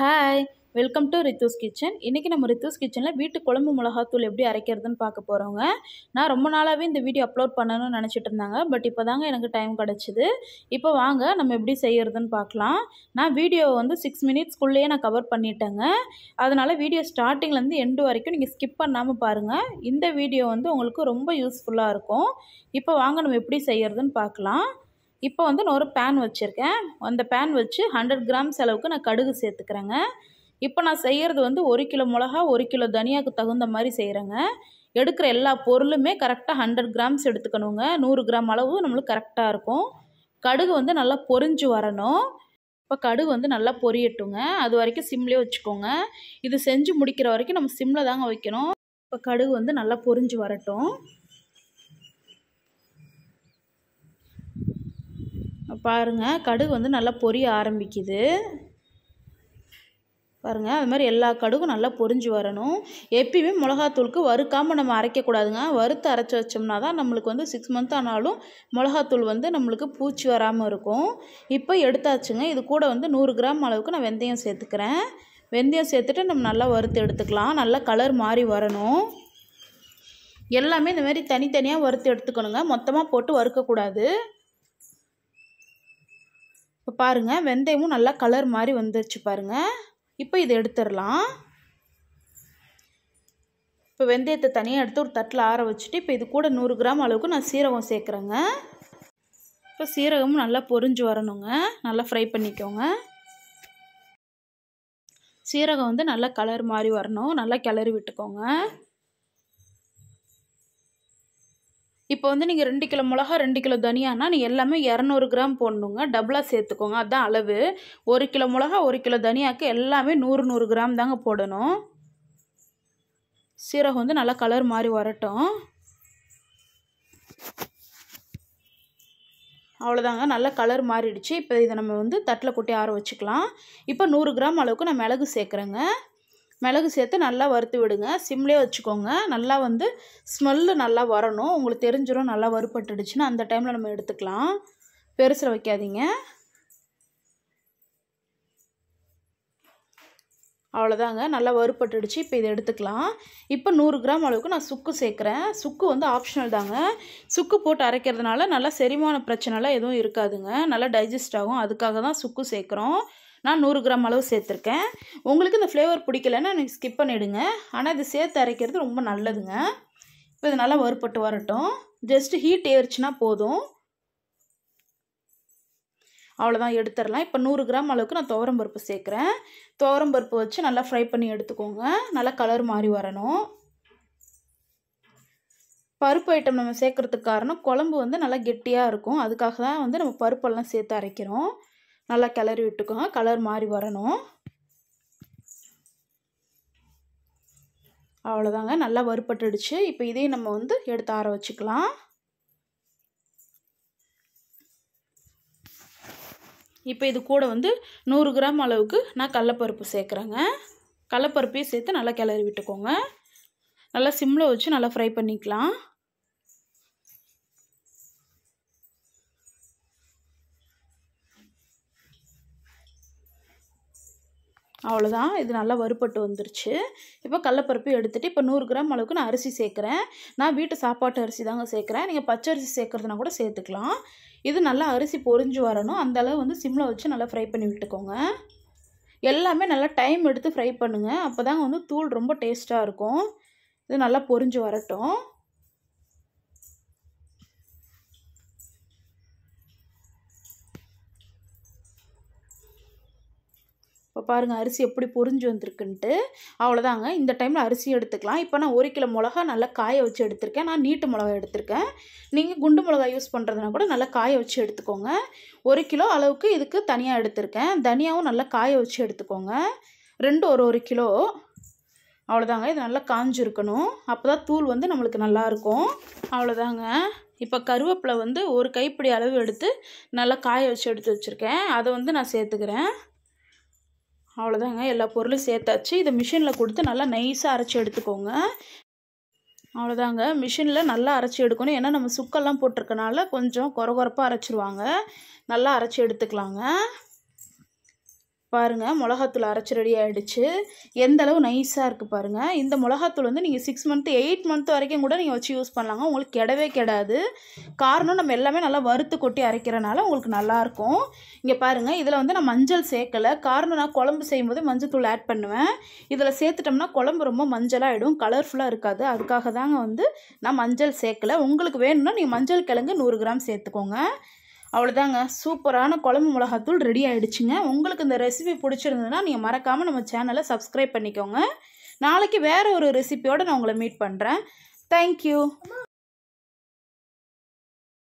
hi welcome to Rithu's kitchen இன்றைக்கி நம்ம ரித்தூஸ் கிச்சனில் வீட்டு குழம்பு மிளகாத்தூள் எப்படி அரைக்கிறதுன்னு பார்க்க போகிறோங்க நான் ரொம்ப நாளாகவே இந்த வீடியோ அப்லோட் பண்ணணும்னு நினச்சிட்டு இருந்தாங்க பட் இப்போ தாங்க எனக்கு டைம் கிடச்சிது இப்போ வாங்க நம்ம எப்படி செய்கிறதுன்னு பார்க்கலாம் நான் வீடியோ வந்து சிக்ஸ் மினிட்ஸ்க்குள்ளேயே நான் கவர் பண்ணிட்டேங்க அதனால் வீடியோ ஸ்டார்டிங்லேருந்து எண்டு வரைக்கும் நீங்கள் ஸ்கிப் பண்ணாமல் பாருங்கள் இந்த வீடியோ வந்து உங்களுக்கு ரொம்ப யூஸ்ஃபுல்லாக இருக்கும் இப்போ வாங்க நம்ம எப்படி செய்கிறதுன்னு பார்க்கலாம் இப்போ வந்து நான் ஒரு பேன் வச்சுருக்கேன் அந்த பேன் வச்சு ஹண்ட்ரட் கிராம் செலவுக்கு நான் கடுகு சேர்த்துக்கிறேங்க இப்போ நான் செய்கிறது வந்து ஒரு கிலோ மிளகா ஒரு கிலோ தனியாவுக்கு தகுந்த மாதிரி செய்கிறேங்க எடுக்கிற எல்லா பொருளுமே கரெக்டாக ஹண்ட்ரட் கிராம்ஸ் எடுத்துக்கணுங்க நூறு கிராம் அளவு நம்மளுக்கு கரெக்டாக இருக்கும் கடுகு வந்து நல்லா பொரிஞ்சு வரணும் இப்போ கடுகு வந்து நல்லா பொரியட்டுங்க அது வரைக்கும் சிம்லேயே வச்சுக்கோங்க இது செஞ்சு முடிக்கிற வரைக்கும் நம்ம சிம்மில் தாங்க வைக்கணும் இப்போ கடுகு வந்து நல்லா பொரிஞ்சு வரட்டும் பாருங்கள் கடுகு வந்து நல்லா பொரிய ஆரம்பிக்குது பாருங்கள் அது மாதிரி எல்லா கடுகும் நல்லா பொரிஞ்சு வரணும் எப்பயுமே மிளகாத்தூளுக்கு வறுக்காமல் நம்ம அரைக்கக்கூடாதுங்க வறுத்து அரைச்சி வச்சோம்னா தான் நம்மளுக்கு வந்து சிக்ஸ் மந்த் ஆனாலும் மிளகாத்தூள் வந்து நம்மளுக்கு பூச்சி வராமல் இருக்கும் இப்போ எடுத்தாச்சுங்க இது கூட வந்து நூறு கிராம் அளவுக்கு நான் வெந்தயம் சேர்த்துக்கிறேன் வெந்தயம் சேர்த்துட்டு நம்ம நல்லா வறுத்து எடுத்துக்கலாம் நல்லா கலர் மாறி வரணும் எல்லாமே இந்த மாதிரி தனித்தனியாக வறுத்து எடுத்துக்கணுங்க மொத்தமாக போட்டு வறுக்கக்கூடாது இப்போ பாருங்கள் வெந்தயமும் நல்லா கலர் மாதிரி வந்துருச்சு பாருங்கள் இப்போ இதை எடுத்துடலாம் இப்போ வெந்தயத்தை தனியாக எடுத்து ஒரு தட்டில் ஆற வச்சுட்டு இப்போ இது கூட நூறு கிராம் அளவுக்கு நான் சீரகம் சேர்க்குறேங்க இப்போ சீரகமும் நல்லா பொறிஞ்சு வரணுங்க நல்லா ஃப்ரை பண்ணிக்கோங்க சீரகம் வந்து நல்லா கலர் மாதிரி வரணும் நல்லா கிளறி விட்டுக்கோங்க இப்போ வந்து நீங்கள் ரெண்டு கிலோ மிளகா ரெண்டு கிலோ தனியானா நீங்கள் எல்லாமே இரநூறு கிராம் போடணுங்க டபுளாக சேர்த்துக்கோங்க அதுதான் அளவு ஒரு கிலோ மிளகா ஒரு கிலோ தனியாக்கு எல்லாமே நூறு நூறு கிராம் தாங்க போடணும் சீரகம் வந்து நல்லா கலர் மாதிரி வரட்டும் அவ்வளோதாங்க நல்ல கலர் மாறிடுச்சு இப்போ இதை நம்ம வந்து தட்டில் கொட்டி ஆற வச்சுக்கலாம் இப்போ நூறு கிராம் அளவுக்கு நான் மிளகு சேர்க்குறேங்க மிளகு சேர்த்து நல்லா வறுத்து விடுங்க சிம்லே வச்சுக்கோங்க நல்லா வந்து ஸ்மெல்லு நல்லா வரணும் உங்களுக்கு தெரிஞ்சிடும் நல்லா வறுபட்டுடுச்சுன்னா அந்த டைமில் நம்ம எடுத்துக்கலாம் பெருசில் வைக்காதீங்க அவ்வளோதாங்க நல்லா வறுப்பட்டுடுச்சு இப்போ இதை எடுத்துக்கலாம் இப்போ நூறு கிராம் அளவுக்கு நான் சுக்கு சேர்க்குறேன் சுக்கு வந்து ஆப்ஷனல் தாங்க சுக்கு போட்டு அரைக்கிறதுனால நல்லா செரிமான பிரச்சனைலாம் எதுவும் இருக்காதுங்க நல்லா டைஜஸ்ட் ஆகும் அதுக்காக தான் சுக்கு சேர்க்குறோம் நான் நூறு கிராம் அளவு சேர்த்துருக்கேன் உங்களுக்கு இந்த ஃப்ளேவர் பிடிக்கலன்னா நீங்கள் ஸ்கிப் பண்ணிவிடுங்க ஆனால் இது சேர்த்து அரைக்கிறது ரொம்ப நல்லதுங்க இப்போ இது நல்லா வறுபட்டு வரட்டும் ஜஸ்ட்டு ஹீட் ஏறிச்சுன்னா போதும் அவ்வளோதான் எடுத்துடலாம் இப்போ நூறு கிராம் அளவுக்கு நான் துவரம் பருப்பு சேர்க்குறேன் துவரம் பருப்பு வச்சு நல்லா ஃப்ரை பண்ணி எடுத்துக்கோங்க நல்லா கலர் மாறி வரணும் பருப்பு ஐட்டம் நம்ம சேர்க்குறதுக்கு காரணம் குழம்பு வந்து நல்லா கெட்டியாக இருக்கும் அதுக்காக தான் வந்து நம்ம பருப்பெல்லாம் சேர்த்து அரைக்கிறோம் நல்லா கிளறி விட்டுக்கோங்க கலர் மாறி வரணும் அவ்வளோதாங்க நல்லா வறுப்பட்டுடுச்சு இப்போ இதையும் நம்ம வந்து எடுத்து ஆற வச்சுக்கலாம் இப்போ இது கூட வந்து நூறு கிராம் அளவுக்கு நான் கடலப்பருப்பு சேர்க்குறேங்க கடலப்பருப்பையும் சேர்த்து நல்லா கிளறி விட்டுக்கோங்க நல்லா சிம்மில் வச்சு நல்லா ஃப்ரை பண்ணிக்கலாம் அவ்வளோதான் இது நல்லா வறுபட்டு வந்துருச்சு இப்போ கடலப்பருப்பு எடுத்துகிட்டு இப்போ நூறு கிராம் அளவுக்கு நான் அரிசி சேர்க்குறேன் நான் வீட்டு சாப்பாட்டு அரிசி தாங்க சேர்க்குறேன் நீங்கள் பச்சை அரிசி சேர்க்குறதுனா கூட சேர்த்துக்கலாம் இது நல்லா அரிசி பொறிஞ்சு வரணும் அந்தளவு வந்து சிம்மில் வச்சு நல்லா ஃப்ரை பண்ணி விட்டுக்கோங்க எல்லாமே நல்லா டைம் எடுத்து ஃப்ரை பண்ணுங்கள் அப்போ தாங்க வந்து தூள் ரொம்ப டேஸ்ட்டாக இருக்கும் இது நல்லா பொறிஞ்சு வரட்டும் இப்போ பாருங்கள் அரிசி எப்படி புரிஞ்சு வந்திருக்குன்ட்டு அவ்வளோதாங்க இந்த டைமில் அரிசி எடுத்துக்கலாம் இப்போ நான் ஒரு கிலோ மிளகா நல்லா காய வச்சு எடுத்திருக்கேன் நான் நீட்டு மிளகா எடுத்திருக்கேன் நீங்கள் குண்டு மிளகா யூஸ் பண்ணுறதுனா கூட நல்லா காய வச்சு எடுத்துக்கோங்க ஒரு கிலோ அளவுக்கு இதுக்கு தனியாக எடுத்திருக்கேன் தனியாகவும் நல்லா காய வச்சு எடுத்துக்கோங்க ரெண்டு ஒரு ஒரு கிலோ அவ்வளோதாங்க இது நல்லா காஞ்சிருக்கணும் அப்போ தான் தூள் வந்து நம்மளுக்கு நல்லாயிருக்கும் அவ்வளோதாங்க இப்போ கருவேப்பிலை வந்து ஒரு கைப்பிடி அளவு எடுத்து நல்லா காய வச்சு எடுத்து வச்சுருக்கேன் அதை வந்து நான் சேர்த்துக்கிறேன் அவ்வளோதாங்க எல்லா பொருளும் சேர்த்தாச்சு இதை மிஷினில் கொடுத்து நல்லா நைஸாக அரைச்சி எடுத்துக்கோங்க அவ்வளோதாங்க மிஷினில் நல்லா அரைச்சி எடுக்கணும் ஏன்னா நம்ம சுக்கெல்லாம் போட்டிருக்கனால கொஞ்சம் குறகுறப்பாக அரைச்சிருவாங்க நல்லா அரைச்சி எடுத்துக்கலாங்க பாருங்கள் மிளகாத்தூள் அரைச்சி ரெடி ஆகிடுச்சு எந்த அளவு நைஸாக இருக்குது பாருங்கள் இந்த மிளகாத்தூள் வந்து நீங்கள் சிக்ஸ் மந்த்து எயிட் மந்த் வரைக்கும் கூட நீங்கள் வச்சு யூஸ் பண்ணலாங்க உங்களுக்கு கிடவே கிடாது காரணம் நம்ம எல்லாமே நல்லா வறுத்து கொட்டி அரைக்கிறனால உங்களுக்கு நல்லாயிருக்கும் இங்கே பாருங்கள் இதில் வந்து நான் மஞ்சள் சேர்க்கலை காரணம் நான் குழம்பு செய்யும்போது மஞ்சள் தூள் ஆட் பண்ணுவேன் இதில் சேர்த்துட்டோம்னா குழம்பு ரொம்ப மஞ்சளாக ஆகிடும் கலர்ஃபுல்லாக இருக்காது அதுக்காக தாங்க வந்து நான் மஞ்சள் சேர்க்கலை உங்களுக்கு வேணும்னா நீங்கள் மஞ்சள் கிழங்கு நூறு கிராம் சேர்த்துக்கோங்க அவ்வளோதாங்க சூப்பரான குழம்பு மிளகாத்தூள் ரெடி ஆகிடுச்சுங்க உங்களுக்கு இந்த ரெசிபி பிடிச்சிருந்ததுன்னா நீங்கள் மறக்காமல் நம்ம சேனலை சப்ஸ்கிரைப் பண்ணிக்கோங்க நாளைக்கு வேறு ஒரு ரெசிபியோடு நான் உங்களை மீட் பண்ணுறேன் தேங்க்யூ